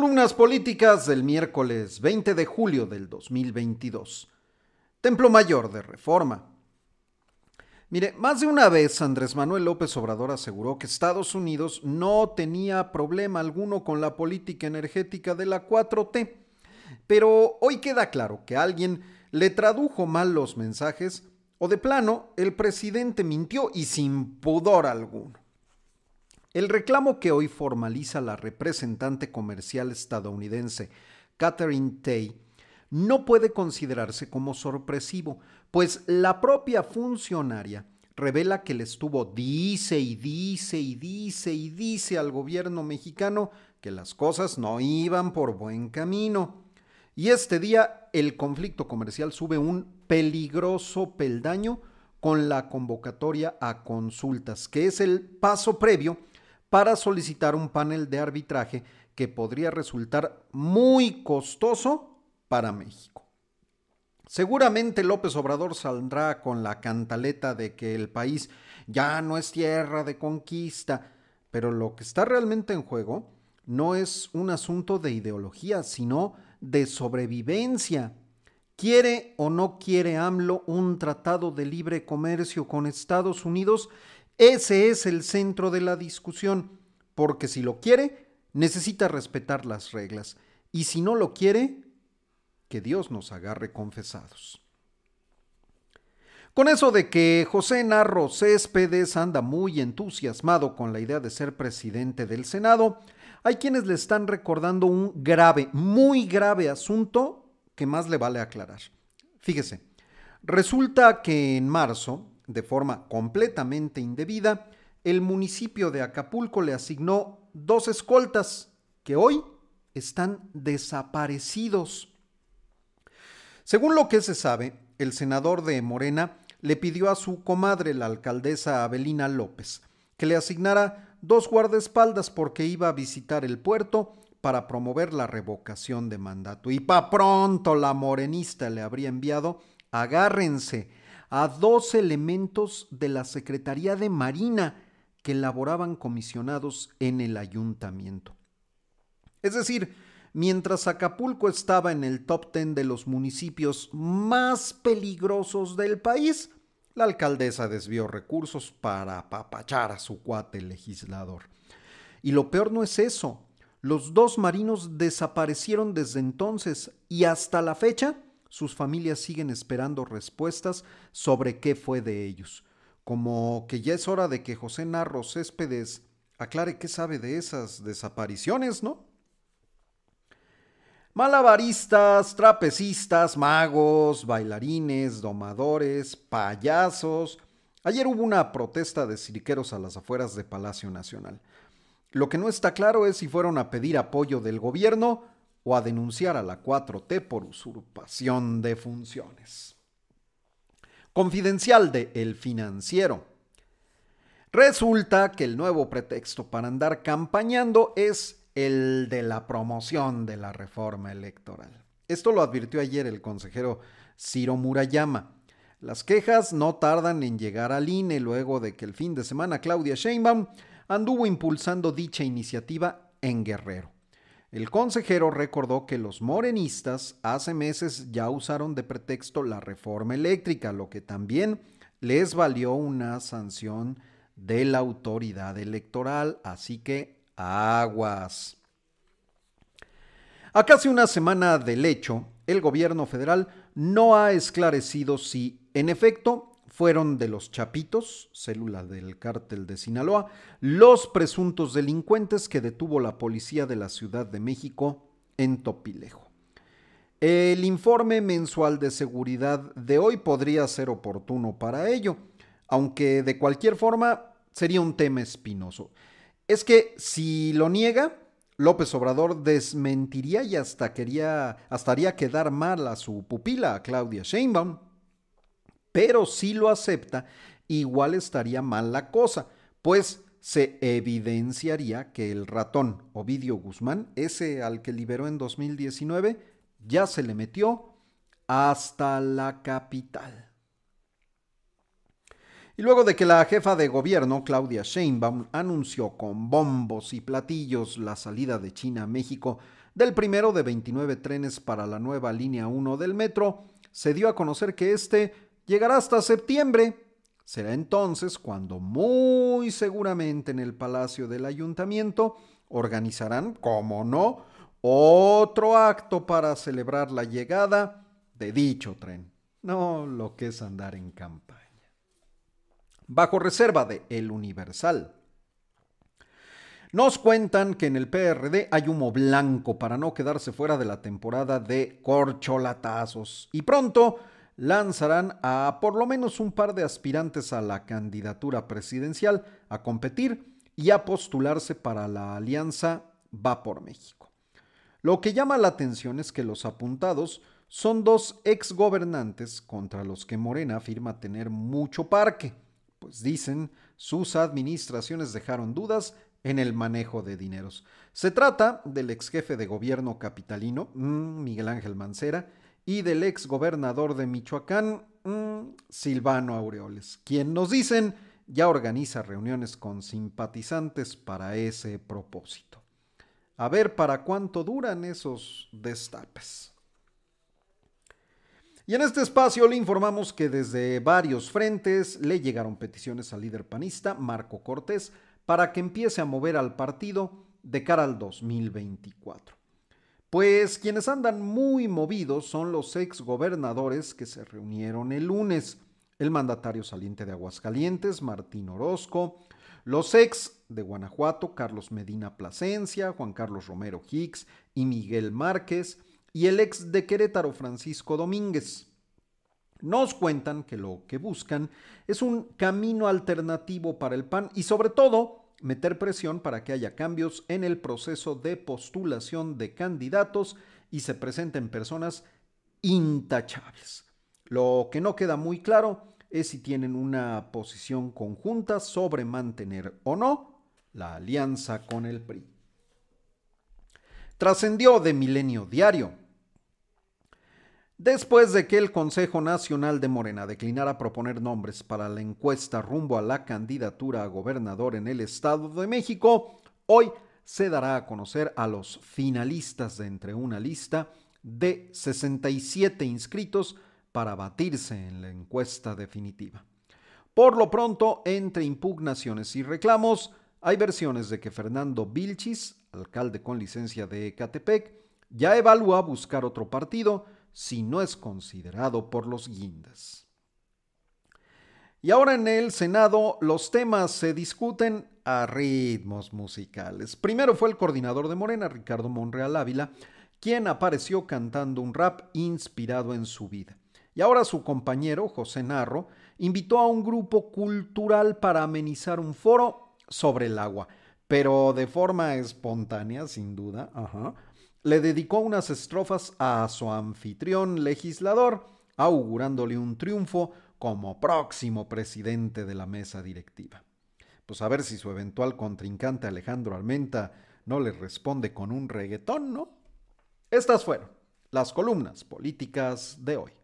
Columnas políticas del miércoles 20 de julio del 2022. Templo Mayor de Reforma. Mire, más de una vez Andrés Manuel López Obrador aseguró que Estados Unidos no tenía problema alguno con la política energética de la 4T. Pero hoy queda claro que alguien le tradujo mal los mensajes o de plano el presidente mintió y sin pudor alguno. El reclamo que hoy formaliza la representante comercial estadounidense Catherine Tay no puede considerarse como sorpresivo, pues la propia funcionaria revela que le estuvo dice y dice y dice y dice al gobierno mexicano que las cosas no iban por buen camino. Y este día el conflicto comercial sube un peligroso peldaño con la convocatoria a consultas, que es el paso previo para solicitar un panel de arbitraje que podría resultar muy costoso para México. Seguramente López Obrador saldrá con la cantaleta de que el país ya no es tierra de conquista, pero lo que está realmente en juego no es un asunto de ideología, sino de sobrevivencia. ¿Quiere o no quiere AMLO un tratado de libre comercio con Estados Unidos ese es el centro de la discusión, porque si lo quiere, necesita respetar las reglas, y si no lo quiere, que Dios nos agarre confesados. Con eso de que José Narro Céspedes anda muy entusiasmado con la idea de ser presidente del Senado, hay quienes le están recordando un grave, muy grave asunto que más le vale aclarar. Fíjese, resulta que en marzo de forma completamente indebida, el municipio de Acapulco le asignó dos escoltas que hoy están desaparecidos. Según lo que se sabe, el senador de Morena le pidió a su comadre, la alcaldesa Abelina López, que le asignara dos guardaespaldas porque iba a visitar el puerto para promover la revocación de mandato. Y pa' pronto la morenista le habría enviado, agárrense, a dos elementos de la Secretaría de Marina que laboraban comisionados en el ayuntamiento. Es decir, mientras Acapulco estaba en el top ten de los municipios más peligrosos del país, la alcaldesa desvió recursos para apapachar a su cuate legislador. Y lo peor no es eso. Los dos marinos desaparecieron desde entonces y hasta la fecha sus familias siguen esperando respuestas sobre qué fue de ellos. Como que ya es hora de que José Narro Céspedes aclare qué sabe de esas desapariciones, ¿no? Malabaristas, trapecistas, magos, bailarines, domadores, payasos. Ayer hubo una protesta de cirqueros a las afueras de Palacio Nacional. Lo que no está claro es si fueron a pedir apoyo del gobierno o a denunciar a la 4T por usurpación de funciones. Confidencial de El Financiero. Resulta que el nuevo pretexto para andar campañando es el de la promoción de la reforma electoral. Esto lo advirtió ayer el consejero Ciro Murayama. Las quejas no tardan en llegar al INE luego de que el fin de semana Claudia Sheinbaum anduvo impulsando dicha iniciativa en Guerrero. El consejero recordó que los morenistas hace meses ya usaron de pretexto la reforma eléctrica, lo que también les valió una sanción de la autoridad electoral, así que aguas. A casi una semana del hecho, el gobierno federal no ha esclarecido si, en efecto, fueron de los Chapitos, célula del cártel de Sinaloa, los presuntos delincuentes que detuvo la policía de la Ciudad de México en Topilejo. El informe mensual de seguridad de hoy podría ser oportuno para ello, aunque de cualquier forma sería un tema espinoso. Es que si lo niega, López Obrador desmentiría y hasta quería, hasta haría quedar mal a su pupila, Claudia Sheinbaum pero si lo acepta, igual estaría mal la cosa, pues se evidenciaría que el ratón Ovidio Guzmán, ese al que liberó en 2019, ya se le metió hasta la capital. Y luego de que la jefa de gobierno, Claudia Sheinbaum, anunció con bombos y platillos la salida de China a México del primero de 29 trenes para la nueva línea 1 del metro, se dio a conocer que este llegará hasta septiembre. Será entonces cuando muy seguramente en el Palacio del Ayuntamiento organizarán, como no, otro acto para celebrar la llegada de dicho tren. No lo que es andar en campaña. Bajo reserva de El Universal. Nos cuentan que en el PRD hay humo blanco para no quedarse fuera de la temporada de corcholatazos. Y pronto lanzarán a por lo menos un par de aspirantes a la candidatura presidencial a competir y a postularse para la alianza Va por México. Lo que llama la atención es que los apuntados son dos exgobernantes contra los que Morena afirma tener mucho parque, pues dicen sus administraciones dejaron dudas en el manejo de dineros. Se trata del ex jefe de gobierno capitalino, mm, Miguel Ángel Mancera, y del ex gobernador de Michoacán, mm, Silvano Aureoles, quien nos dicen ya organiza reuniones con simpatizantes para ese propósito. A ver para cuánto duran esos destapes. Y en este espacio le informamos que desde varios frentes le llegaron peticiones al líder panista, Marco Cortés, para que empiece a mover al partido de cara al 2024. Pues quienes andan muy movidos son los ex gobernadores que se reunieron el lunes. El mandatario saliente de Aguascalientes, Martín Orozco, los ex de Guanajuato, Carlos Medina Plasencia, Juan Carlos Romero Hicks y Miguel Márquez, y el ex de Querétaro, Francisco Domínguez. Nos cuentan que lo que buscan es un camino alternativo para el PAN y sobre todo meter presión para que haya cambios en el proceso de postulación de candidatos y se presenten personas intachables. Lo que no queda muy claro es si tienen una posición conjunta sobre mantener o no la alianza con el PRI. Trascendió de Milenio Diario Después de que el Consejo Nacional de Morena declinara proponer nombres para la encuesta rumbo a la candidatura a gobernador en el Estado de México, hoy se dará a conocer a los finalistas de entre una lista de 67 inscritos para batirse en la encuesta definitiva. Por lo pronto, entre impugnaciones y reclamos, hay versiones de que Fernando Vilchis, alcalde con licencia de Ecatepec, ya evalúa buscar otro partido, si no es considerado por los guindas. Y ahora en el Senado los temas se discuten a ritmos musicales. Primero fue el coordinador de Morena, Ricardo Monreal Ávila, quien apareció cantando un rap inspirado en su vida. Y ahora su compañero, José Narro, invitó a un grupo cultural para amenizar un foro sobre el agua, pero de forma espontánea, sin duda. Ajá le dedicó unas estrofas a su anfitrión legislador, augurándole un triunfo como próximo presidente de la mesa directiva. Pues a ver si su eventual contrincante Alejandro Almenta no le responde con un reggaetón, ¿no? Estas fueron las columnas políticas de hoy.